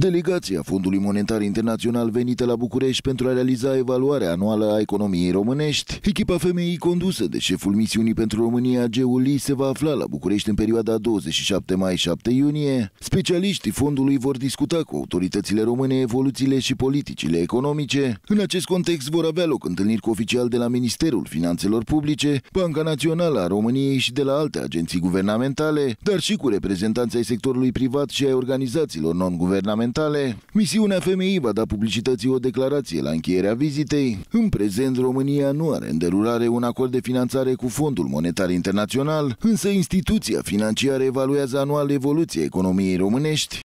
Delegația Fondului Monetar Internațional venită la București pentru a realiza evaluarea anuală a economiei românești, echipa femeii condusă de șeful misiunii pentru România, Geuli, se va afla la București în perioada 27 mai-7 iunie. Specialiștii fondului vor discuta cu autoritățile române evoluțiile și politicile economice. În acest context vor avea loc întâlniri cu oficial de la Ministerul Finanțelor Publice, Banca Națională a României și de la alte agenții guvernamentale, dar și cu reprezentanții sectorului privat și ai organizațiilor non-guvernamentale guvernamentale, misiunea FMI va da publicității o declarație la încheierea vizitei. În prezent, România nu are în derulare un acord de finanțare cu Fondul Monetar Internațional, însă instituția financiară evaluează anual evoluția economiei românești